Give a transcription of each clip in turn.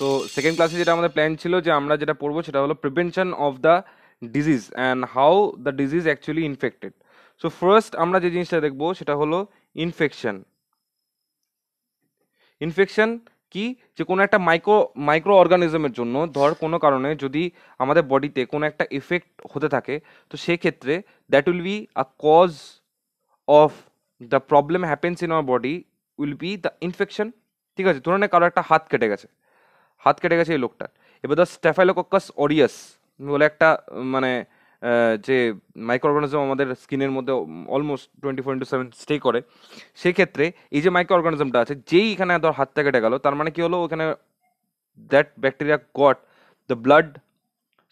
তো সেকেন্ড ক্লাসে যেটা আমাদের প্ল্যান ছিল যে আমরা যেটা পড়বো সেটা হলো prevention of the disease and how the disease actually infected so first আমরা যে জিনিসটা দেখবো সেটা হলো ইনফেকশন ইনফেকশন কি যে কোনো একটা মাইক্রো মাইক্রো অর্গানিজমের জন্য ধর কোনো কারণে যদি আমাদের বডিতে কোনো একটা ইফেক্ট হতে থাকে তো সেক্ষেত্রে that will be a cause of the problem happens in our body will be the infection ঠিক আছে ধরুন কারো একটা হাত কেটে গেছে হাত কেটে গেছে এই লোকটার এবার ধর স্ট্যাফাইলোকক্কাস অরিয়াস বলে একটা মানে যে মাইক্রো আমাদের স্কিনের মধ্যে almost twenty four into seven stay করে সেক্ষেত্রে এই যে মাইক্রো অর্গানিজমটা আছে যেই এখানে ধর হাতটা কেটে গেল তার মানে কি হলো ওখানে that bacteria got the blood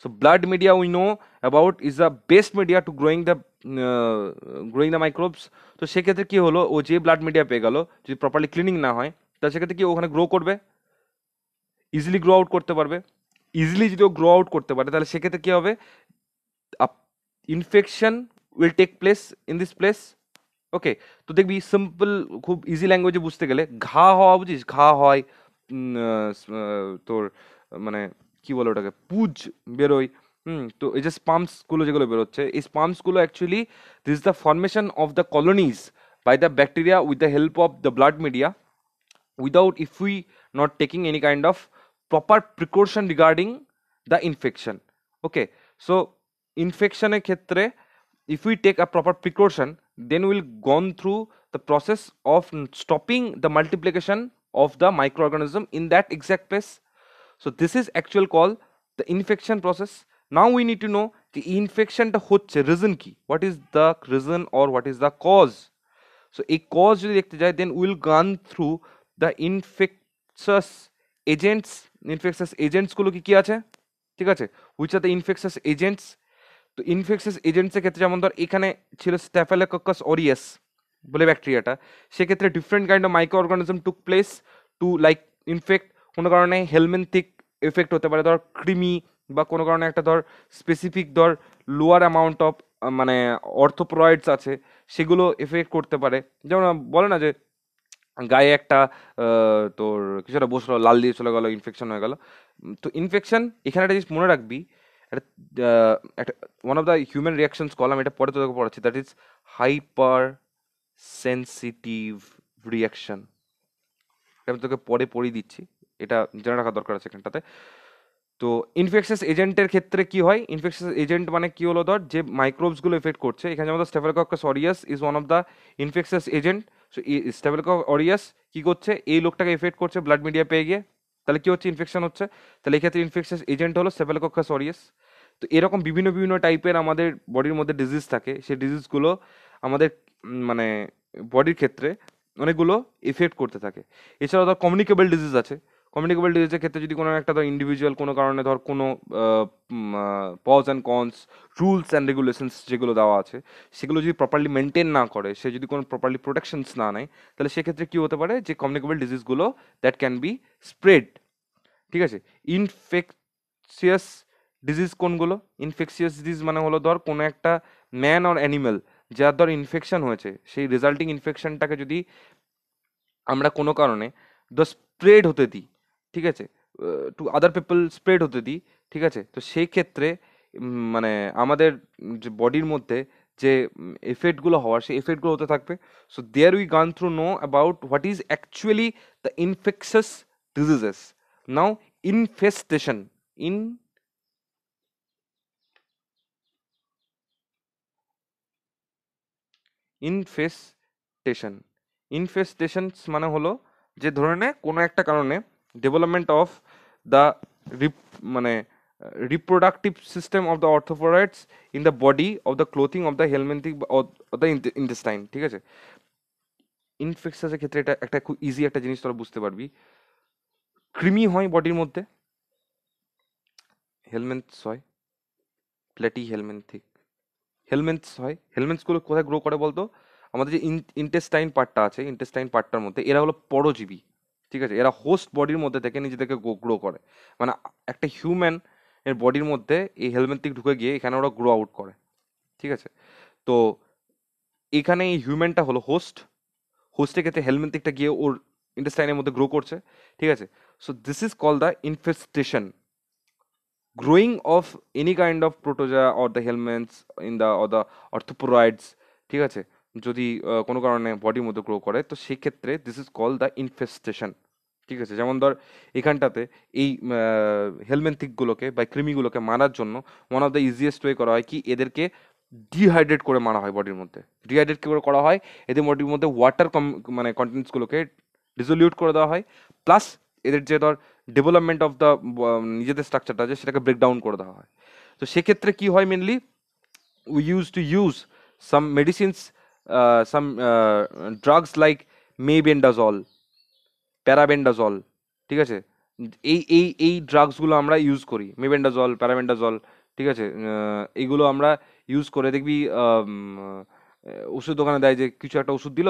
so blood media we know about is the best media to growing the growing the microbes তো সেক্ষেত্রে কী হলো ও যে ব্লাড মিডিয়া পেয়ে গেল যদি প্রপারলি ক্লিনিং না হয় তা সেক্ষেত্রে কি ওখানে গ্রো করবে ইজিলি গ্রো আউট করতে পারবে ইজিলি যদি ও গ্রো আউট করতে পারে তাহলে সেক্ষেত্রে কী হবে infection will take place in this place okay তো দেখবি সিম্পল খুব ইজি ল্যাঙ্গুয়েজে বুঝতে গেলে ঘা হওয়া বুঝিস ঘা হয় তোর মানে কি বলে ওটাকে পুজ বেরোয় হুম তো এই যে স্পাম্পসগুলো যেগুলো বেরোচ্ছে এই স্পাম্পসগুলো actually this the formation of the colonies by the bacteria with the help of the blood media without if we not taking any kind of proper precaution regarding the infection okay so infection khetre, if we take a proper precaution then we'll gone through the process of stopping the multiplication of the microorganism in that exact place so this is actual call the infection process now we need to know the infection টা হচ্ছে reason ki what is the reason or what is the cause so a cause যদি দেখতে then we'll gone through the infectious agents infectious এজেন্টসগুলো কি কী আছে ঠিক আছে which are the infectious agents তো ইনফেকশাস এজেন্টসের ক্ষেত্রে যেমন ধর এখানে ছিল স্ট্যাফেলোকক্কাস অরিয়াস বলে ব্যাকটেরিয়াটা সেক্ষেত্রে different kind of microorganism took place to like infect কোনো কারণে হেলমেন্থিক এফেক্ট হতে পারে ধর ক্রিমি বা কোনো কারণে একটা ধর স্পেসিফিক ধর লোয়ার অ্যামাউন্ট অফ মানে অর্থোপ্রয়েডস আছে সেগুলো এফেক্ট করতে পারে যেমন বলে না যে গায়ে একটা তোর কিছু একটা বসলো লাল দিয়ে চলে গেলো ইনফেকশন হয়ে গেলো তো ইনফেকশন এখানে একটা জিনিস মনে রাখবি একটা one of the human reactions column এটা পরে তোকে পড়াচ্ছি that is hypersensitive reaction এটা আমি তোকে পরে পড়িয়ে দিচ্ছি এটা জেনে রাখা দরকার আছে এখানটাতে তো ইনফেকশাস এজেন্টের ক্ষেত্রে কি হয় ইনফেকশাস এজেন্ট মানে কি হলো ধর যে মাইক্রোবসগুলো এফেক্ট করছে এখানে যেমন staphylococcus aureus is one of the infectious agent so staphylococcus aureus কি করছে এই লোকটাকে এফেক্ট করছে ব্লাড মিডিয়া পেয়ে গিয়ে তাহলে কী হচ্ছে ইনফেকশন হচ্ছে তাহলে এক্ষেত্রে ইনফেকশাস এজেন্ট হলো স্ট্যাফেলোকক্কাস অরিয়াস তো এরকম বিভিন্ন বিভিন্ন টাইপের আমাদের বডির মধ্যে ডিজিজ থাকে সেই ডিজিজগুলো আমাদের মানে বডির ক্ষেত্রে অনেকগুলো এফেক্ট করতে থাকে এছাড়াও তার কমিউনিকেবল ডিজিজ আছে কমিউনিকেবল ডিজিজের ক্ষেত্রে যদি কোনো একটা ধর ইন্ডিভিজুয়াল কোনো কারণে ধর কোনো pros and cons rules and regulations যেগুলো দেওয়া আছে সেগুলো যদি প্রপারলি মেনটেন না করে সে যদি কোনো প্রপারলি প্রোটেকশনস না নেয় তাহলে সেক্ষেত্রে কী হতে পারে যে কমিউনিকেবল ডিজিজগুলো দ্যাট ক্যান বি স্প্রেড ঠিক আছে ইনফেকশিয়াস ডিজিজ কোনগুলো ইনফেকশিয়াস ডিজিজ মানে হলো ধর কোনো একটা ম্যান অর অ্যানিম্যাল যার ধর ইনফেকশন হয়েছে সেই রেজাল্টিং ইনফেকশনটাকে যদি আমরা কোনো কারণে ধর স্প্রেড হতে দিই ঠিক আছে টু আদার পিপল স্প্রেড হতে দিই ঠিক আছে তো সেই ক্ষেত্রে মানে আমাদের যে বডির মধ্যে যে এফেক্টগুলো হওয়ার সেই এফেক্টগুলো হতে থাকবে so there we gone through know about what is actually the infectious diseases now infestation in infestation infestations মানে হলো যে ধরনের কোনো একটা কারণে ডেভেলপমেন্ট অফ দ্য রিপ মানে reproductive system of the arthropods in the body of the clothing of the helminthic the intestine ঠিক আছে ইনফেকশাসের ক্ষেত্রে এটা একটা খুব ইজি একটা জিনিস তোরা বুঝতে পারবি ক্রিমি হয় বডির মধ্যে হেলমেন্টস হয় প্লেটি হেলমেন্থিক হেলমেন্টস হয় হেলমেন্টসগুলো কোথায় গ্রো করে বলতো আমাদের যে ইন ইন্টেস্টাইন পার্টটা আছে ইন্টেস্টাইন পার্টটার মধ্যে এরা হলো পরজীবী ঠিক আছে এরা হোস্ট বডির মধ্যে থেকে নিজেদেরকে গ্রো করে মানে একটা হিউম্যান এর বডির মধ্যে এই হেলমেট থেকে ঢুকে গিয়ে এখানে ওরা গ্রো আউট করে ঠিক আছে তো এখানে এই হিউম্যানটা হলো হোস্ট হোস্টের ক্ষেত্রে হেলমেট দিকটা গিয়ে ওর ইন্টেস্টাইনের মধ্যে গ্রো করছে ঠিক আছে so this is call the infestation growing of any kind of protozoa or the helminths in the or the arthropods ঠিক আছে যদি কোনো কারণে বডির মধ্যে গ্রো করে তো সেক্ষেত্রে this is call the infestation ঠিক আছে যেমন ধর এখানটাতে এই হেলমেন্থিকগুলোকে বা কৃমিগুলোকে মারার জন্য one of the easiest way করা হয় কি এদেরকে ডিহাইড্রেট করে মারা হয় বডির মধ্যে ডিহাইড্রেট করে করা হয় এদের বডির মধ্যে ওয়াটার কম মানে কন্টেন্টসগুলোকে ডিজলিউট করে দেওয়া হয় প্লাস এদের যে ধর ডেভেলপমেন্ট অফ দ্য নিজেদের স্ট্রাকচারটা আছে সেটাকে ব্রেকডাউন করে দেওয়া হয় তো সেক্ষেত্রে কী হয় mainly we use to use some medicines some drugs like mebendazole parabendazole ঠিক আছে এই এই এই ড্রাগসগুলো আমরা ইউজ করি মেবেন্ডাজল প্যারাবেন্ডাজল ঠিক আছে এইগুলো আমরা ইউজ করে দেখবি ওষুধ দোকানে দেয় যে কিছু একটা ওষুধ দিল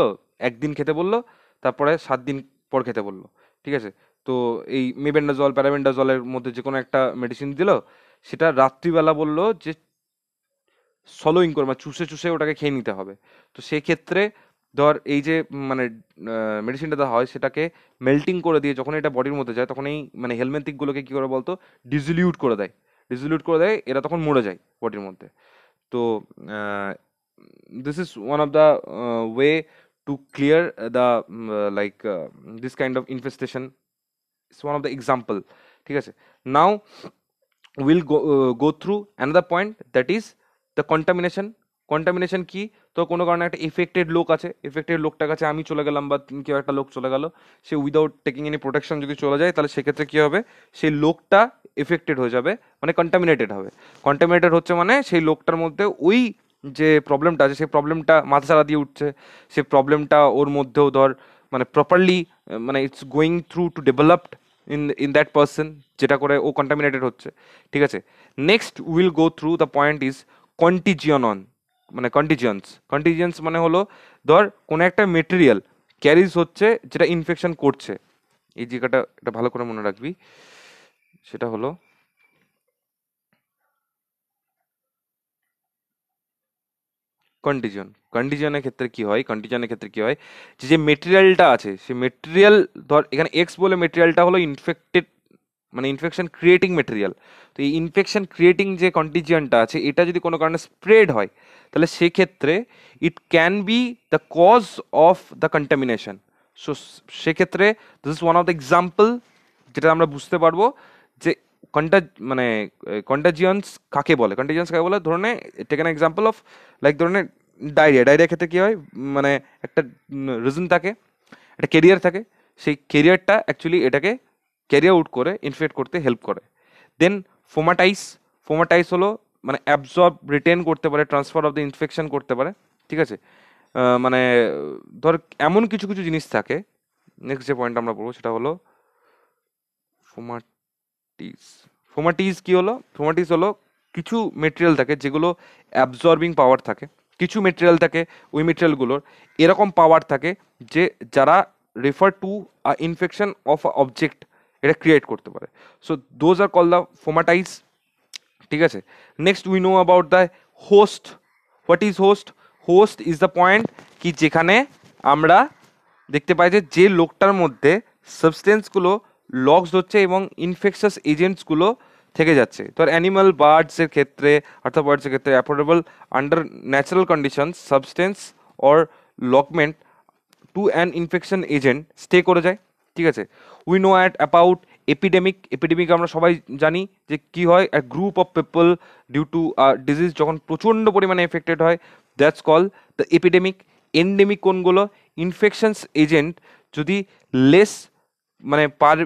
একদিন খেতে বললো তারপরে সাত দিন পর খেতে বললো ঠিক আছে তো এই মেবেন্ডাজল প্যারাবেন্ডাজলের মধ্যে যে কোনো একটা মেডিসিন দিল সেটা রাত্রিবেলা বললো যে সলোইং করে মানে চুষে চুষে ওটাকে খেয়ে নিতে হবে তো সেক্ষেত্রে ধর এই যে মানে মেডিসিনটা দেওয়া হয় সেটাকে মেল্টিং করে দিয়ে যখন এটা বডির মধ্যে যায় তখন এই মানে হেলমেন্টিকগুলোকে কী করে বলতো ডিজলিউট করে দেয় ডিজলিউট করে দেয় এরা তখন মরে যায় বডির মধ্যে তো this is one of the way to clear the like this kind of infestation it's one of the example ঠিক আছে now will go go through another point that is the contamination contamination কি তো কোনো কারণে একটা affected লোক আছে affected লোকটার কাছে আমি চলে গেলাম বা কেউ একটা লোক চলে গেল সে উইদাউট টেকিং এনি প্রোটেকশন যদি চলে যায় তাহলে সেক্ষেত্রে কী হবে সেই লোকটা এফেক্টেড হয়ে যাবে মানে কন্টামিনেটেড হবে কন্টামিনেটেড হচ্ছে মানে সেই লোকটার মধ্যে ওই যে প্রবলেমটা আছে সেই প্রবলেমটা মাথা ছাড়া দিয়ে উঠছে সেই প্রবলেমটা ওর মধ্যেও ধর মানে প্রপারলি মানে it's going through to developed in in that person যেটা করে ও কন্টামিনেটেড হচ্ছে ঠিক আছে next will go through the point is contagion on মানে কন্টিজিয়ান্স কন্টিজিয়ান্স মানে হলো ধর কোনো একটা মেটেরিয়াল ক্যারিজ হচ্ছে যেটা ইনফেকশন করছে এই জায়গাটা এটা ভালো করে মনে রাখবি সেটা হলো কন্টিজন কন্ডিশনের ক্ষেত্রে কি হয় কন্টিজনের ক্ষেত্রে কি হয় যে যে মেটেরিয়ালটা আছে সেই মেটেরিয়াল ধর এখানে এক্স বলে মেটেরিয়ালটা হলো ইনফেক্টেড মানে ইনফেকশন ক্রিয়েটিং মেটেরিয়াল তো এই ইনফেকশন ক্রিয়েটিং যে কন্টিজিয়ানটা আছে এটা যদি কোনো কারণে স্প্রেড হয় তাহলে সেক্ষেত্রে it can be the cause of the contamination so সেক্ষেত্রে this is one of the example যেটা আমরা বুঝতে পারবো যে কন্টা মানে কন্টাজিয়ান্স কাকে বলে কন্টাজিয়ান্স কাকে বলে ধরনের টেকেন এক্সাম্পল অফ লাইক ধরনের ডায়রিয়া ডায়রিয়া ক্ষেত্রে কী হয় মানে একটা রিজন থাকে একটা কেরিয়ার থাকে সেই কেরিয়ারটা অ্যাকচুয়ালি এটাকে ক্যারিয়ার আউট করে ইনফেক্ট করতে হেল্প করে দেন ফোমাটাইস ফোমাটাইস হলো মানে অ্যাবজর্ব রিটেন করতে পারে ট্রান্সফার অফ দ্য ইনফেকশন করতে পারে ঠিক আছে মানে ধর এমন কিছু কিছু জিনিস থাকে নেক্সট যে পয়েন্ট আমরা পড়বো সেটা হলো ফোমাটিস ফোমাটিস কি হলো ফোমাটিস হলো কিছু মেটেরিয়াল থাকে যেগুলো অ্যাবজর্বিং পাওয়ার থাকে কিছু মেটেরিয়াল থাকে ওই মেটেরিয়ালগুলোর এরকম পাওয়ার থাকে যে যারা refer to a infection of object এটা ক্রিয়েট করতে পারে so those are call the fomites ঠিক আছে next we know about the host what is host host is the point কি যেখানে আমরা দেখতে পাই যে যে লোকটার মধ্যে সাবস্টেন্সগুলো লক্স হচ্ছে এবং ইনফেকশাস এজেন্টসগুলো থেকে যাচ্ছে তো অ্যানিমাল বার্ডসের ক্ষেত্রে অর্থাৎ বার্ডসের ক্ষেত্রে affordable under natural condition substance or lodgement to an infection agent stay করে যায় ঠিক আছে we know at about epidemic epidemic আমরা সবাই জানি যে কি হয় a group of people due to disease যখন প্রচণ্ড পরিমাণে এফেক্টেড হয় that's call the epidemic endemic কোনগুলো ইনফেকশনস এজেন্ট যদি লেস মানে পার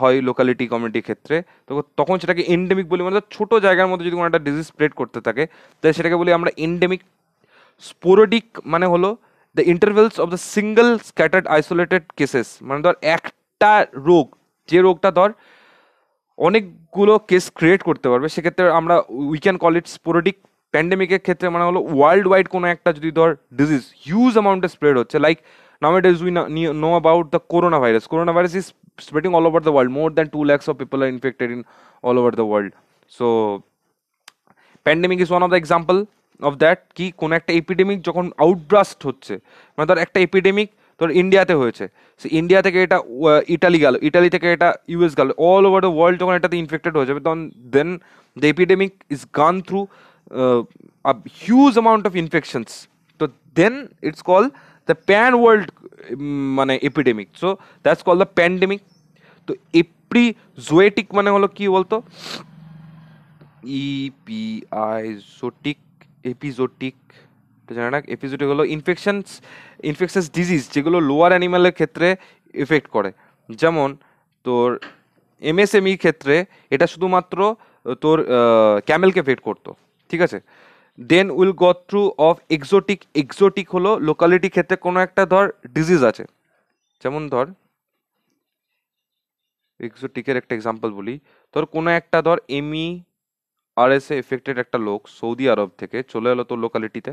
হয় লোকালিটি কমিউনিটির ক্ষেত্রে তো তখন সেটাকে এন্ডেমিক বলি মানে ছোটো জায়গার মধ্যে যদি কোনো একটা ডিজিজ স্প্রেড করতে থাকে তাহলে সেটাকে বলি আমরা এন্ডেমিক স্পোরোডিক মানে হলো the intervals of the single scattered isolated cases মানে ধর একটা রোগ যে রোগটা ধর অনেকগুলো কেস ক্রিয়েট করতে পারবে সেক্ষেত্রে আমরা we can call it sporadic প্যান্ডেমিকের ক্ষেত্রে মানে হলো ওয়ার্ল্ড ওয়াইড কোনো একটা যদি ধর ডিজিজ হিউজ অ্যামাউন্টে স্প্রেড হচ্ছে like named is we know about the corona virus corona virus is spreading all over the world more than two lakhs of people are infected in all over the world so pandemic is one of the example of that কি কোনো একটা epidemic যখন outburst হচ্ছে মানে ধর একটা epidemic তোর ইন্ডিয়াতে হয়েছে সো ইন্ডিয়া থেকে এটা ইটালি গেল ইটালি থেকে এটা ইউএস গেল অল ওভার দ্য ওয়ার্ল্ড যখন এটাতে ইনফেক্টেড হয়ে যাবে তখন then the epidemic is gone through huge amount of infections তো then it's call the pan world মানে epidemic so that's call the pandemic তো এপ্রি জোয়েটিক মানে হলো কি বলতো ইপিআইজোটিক e এপিজোটিক তো জানা রাখ হলো ইনফেকশনস ইনফেকশাস ডিজিজ যেগুলো লোয়ার অ্যানিম্যালের ক্ষেত্রে এফেক্ট করে যেমন তোর এমএসএমই e ক্ষেত্রে এটা শুধুমাত্র তোর ক্যামেলকে এফেক্ট করতো ঠিক আছে then will got through of exotic exotic হলো লোকালিটি ক্ষেত্রে কোনো একটা ধর ডিজিজ আছে যেমন ধর এক্সোটিকের একটা এক্সাম্পল বলি তোর কোনো একটা ধর এমই আর এস এফেক্টেড একটা লোক সৌদি আরব থেকে চলে এলো তোর লোকালিটিতে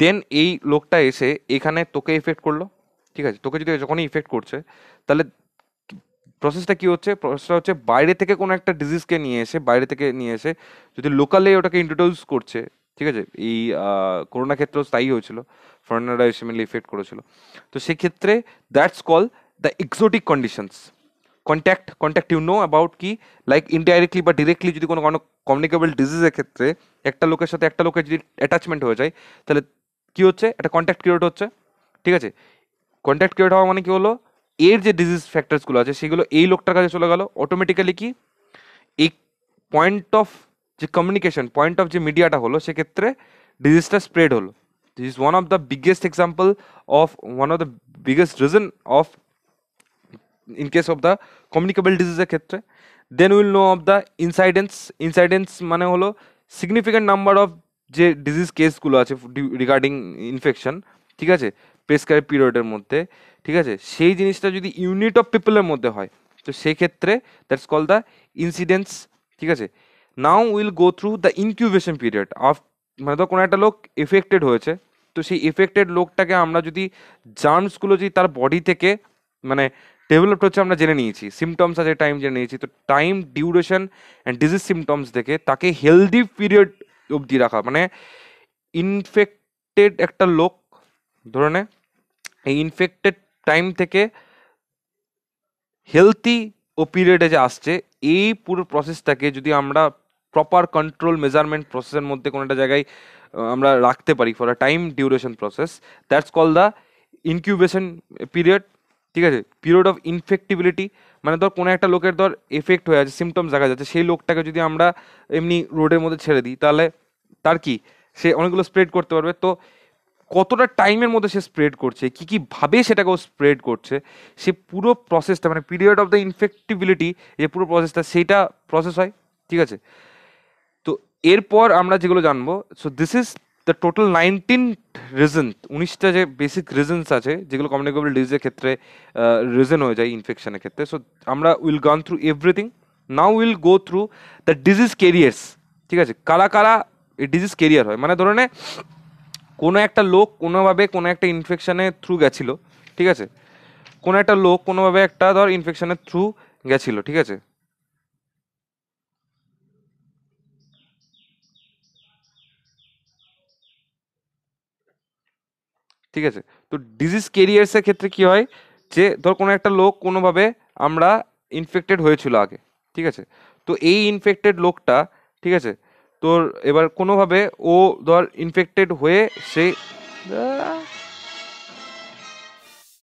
দেন এই লোকটা এসে এখানে তোকে ইফেক্ট করলো ঠিক আছে তোকে যদি যখনই ইফেক্ট করছে তাহলে প্রসেসটা কি হচ্ছে প্রসেসটা হচ্ছে বাইরে থেকে কোনো একটা ডিজিজকে নিয়ে এসে বাইরে থেকে নিয়ে এসে যদি লোকালে ওটাকে ইন্ট্রোডিউস করছে ঠিক আছে এই করোনা ক্ষেত্রেও তাই হয়েছিল ফরেনাররা এসে মিলে ইফেক্ট করেছিল তো সেক্ষেত্রে that's call the exotic conditions contact contact you know about কি লাইক ইনডাইরেক্টলি বা ডিরেক্টলি যদি কোনো কোনো কমিউনিকেবল ডিজিজের ক্ষেত্রে একটা লোকের সাথে একটা লোকের যদি অ্যাটাচমেন্ট হয়ে যায় তাহলে কী হচ্ছে একটা কন্ট্যাক্ট ক্রিয়েট হচ্ছে ঠিক আছে কন্ট্যাক্ট ক্রিয়েট হওয়া মানে কী হলো এর যে ডিজিজ ফ্যাক্টরসগুলো আছে সেগুলো এই লোকটার কাছে চলে গেল অটোমেটিক্যালি কি এই পয়েন্ট অফ যে কমিউনিকেশন পয়েন্ট অফ যে মিডিয়াটা হলো সেক্ষেত্রে ডিজিজটা স্প্রেড হলো this is one of the biggest example of one of the biggest reason of in case of the communicable ডিজিজের ক্ষেত্রে then will know of the incidence incidence মানে হলো সিগনিফিকেন্ট নাম্বার অফ যে ডিজিজ কেসগুলো আছে regarding infection ঠিক আছে prescribe পিরিয়ডের মধ্যে ঠিক আছে সেই জিনিসটা যদি ইউনিট অফ পিপলের মধ্যে হয় তো সেক্ষেত্রে দ্যাটস কল দ্য ইনসিডেন্স ঠিক আছে now will go through the incubation period of মানে তো কোনো একটা লোক এফেক্টেড হয়েছে তো সেই এফেক্টেড লোকটাকে আমরা যদি জার্মসগুলো যদি তার বডি থেকে মানে ডেভেলপড হচ্ছে আমরা জেনে নিয়েছি সিমটমস আছে টাইম জেনে নিয়েছি তো time duration and disease symptoms দেখে তাকে হেলদি পিরিয়ড অবধি রাখা মানে ইনফেক্টেড একটা লোক ধরে নে এই ইনফেক্টেড টাইম থেকে হেলদি ও পিরিয়ডে যে আসছে এই পুরো প্রসেসটাকে যদি আমরা প্রপার কন্ট্রোল মেজারমেন্ট প্রসেসের মধ্যে কোনো একটা জায়গায় আমরা রাখতে পারি for a time duration process that's call the incubation period ঠিক আছে পিরিয়ড অফ ইনফেক্টিবিলিটি মানে ধর কোনো একটা লোকের ধর এফেক্ট হয়ে আছে সিমটমস দেখা যাচ্ছে সেই লোকটাকে যদি আমরা এমনি রোডের মধ্যে ছেড়ে দিই তাহলে তার কি সে অনেকগুলো স্প্রেড করতে পারবে তো কতটা টাইমের মধ্যে সে স্প্রেড করছে কী কীভাবে ভাবে ও স্প্রেড করছে সে পুরো প্রসেসটা মানে পিরিয়ড অফ দ্য ইনফেক্টিবিলিটি যে পুরো প্রসেসটা সেইটা প্রসেস হয় ঠিক আছে তো এরপর আমরা যেগুলো জানবো so this is the total nineteen reason উনিশটা যে বেসিক রিজনস আছে যেগুলো কমিউনিকেবল ডিজিজের ক্ষেত্রে রিজন হয়ে যায় ইনফেকশনের ক্ষেত্রে সো আমরা will gone through everything now will go through the disease carriers ঠিক আছে কারা কারা ডিজিজ কেরিয়ার হয় মানে ধরনে কোনো একটা লোক কোনোভাবে কোনো একটা ইনফেকশানের থ্রু গেছিলো ঠিক আছে কোনো একটা লোক কোনোভাবে একটা ধর ইনফেকশানের থ্রু গেছিলো ঠিক আছে ঠিক আছে তো ডিজিজ কেরিয়ার্সের ক্ষেত্রে কি হয় যে ধর কোনো একটা লোক কোনোভাবে আমরা ইনফেক্টেড হয়েছিল আগে ঠিক আছে তো এই ইনফেক্টেড লোকটা ঠিক আছে তোর এবার কোনোভাবে ও ধর ইনফেক্টেড হয়ে সে